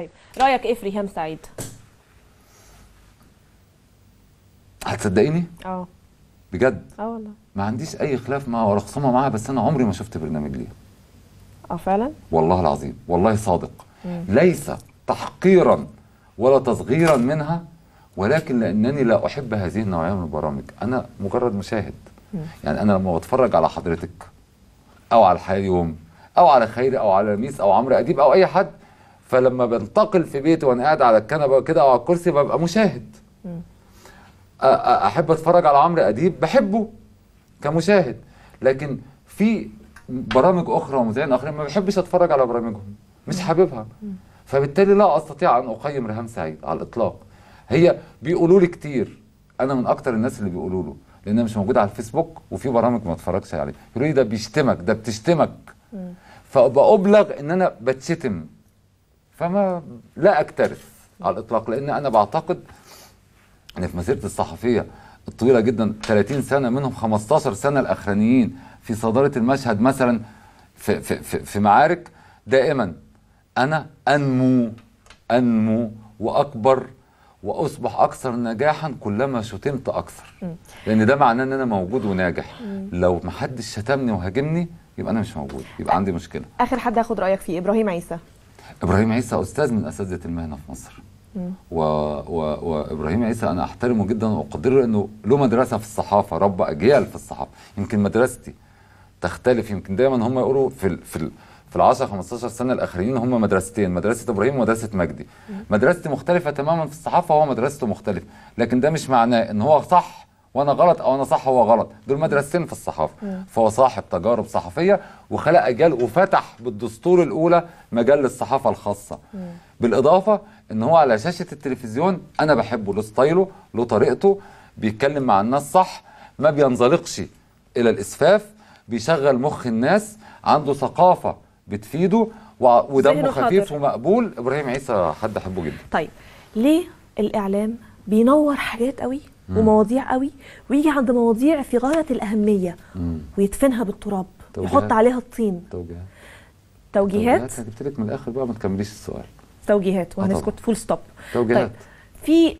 طيب. رايك ايه في ريهام سعيد هتصدقيني اه بجد اه والله ما عنديش اي خلاف معاها ولا خصومه معاها بس انا عمري ما شفت برنامج ليها اه فعلا والله العظيم والله صادق مم. ليس تحقيرا ولا تصغيرا منها ولكن لانني لا احب هذه النوعيه من البرامج انا مجرد مشاهد مم. يعني انا لما بتفرج على حضرتك او على الحياه اليوم او على خيري او على ميس او عمرو اديب او اي حد فلما بنتقل في بيتي وانا قاعد على الكنبه كده او على الكرسي ببقى مشاهد احب اتفرج على عمرو اديب بحبه كمشاهد لكن في برامج اخرى ومذيعين اخرين ما بحبش اتفرج على برامجهم مش حاببها فبالتالي لا استطيع ان اقيم ريهام سعيد على الاطلاق هي بيقولوا لي كتير انا من اكتر الناس اللي بيقولوا له لان مش موجود على الفيسبوك وفي برامج ما اتفرجش عليها يقولوا لي ده بيشتمك ده بتشتمك فبأبلغ ان انا بتشتم فما لا اكترث على الاطلاق لان انا بعتقد ان في مسيرتي الصحفيه الطويله جدا 30 سنه منهم 15 سنه الاخرانيين في صداره المشهد مثلا في في في, في معارك دائما انا انمو انمو واكبر واصبح اكثر نجاحا كلما شتمت اكثر لان ده معناه ان انا موجود وناجح لو ما حدش شتمني وهاجمني يبقى انا مش موجود يبقى عندي مشكله اخر حد هاخد رايك فيه ابراهيم عيسى ابراهيم عيسى استاذ من اساتذه المهنه في مصر و... و... وابراهيم عيسى انا احترمه جدا واقدره انه له مدرسه في الصحافه رب اجيال في الصحافه يمكن مدرستي تختلف يمكن دايما هم يقولوا في ال... في ال... في ال 10 15 سنه الاخرين هم مدرستين مدرسه ابراهيم ومدرسه مجدي مدرستي مختلفه تماما في الصحافه هو مدرسته مختلفه لكن ده مش معناه ان هو صح وانا غلط او انا صح هو غلط دول مدرستين في الصحافه فهو صاحب تجارب صحفيه وخلق اجيال وفتح بالدستور الاولى مجال الصحافه الخاصه بالاضافه ان هو على شاشه التلفزيون انا بحبه له ستايله له طريقته بيتكلم مع الناس صح ما بينزلقش الى الاسفاف بيشغل مخ الناس عنده ثقافه بتفيده ودمه خفيف ومقبول ابراهيم عيسى حد احبه جدا طيب ليه الاعلام بينور حاجات قوي ومواضيع قوي ويجي عند مواضيع في غايه الاهميه ويدفنها بالتراب يحط عليها الطين توجيهات توجيهات جبت لك من الاخر بقى ما تكمليش السؤال توجيهات آه وهنسكت فول ستوب توجيهات طيب في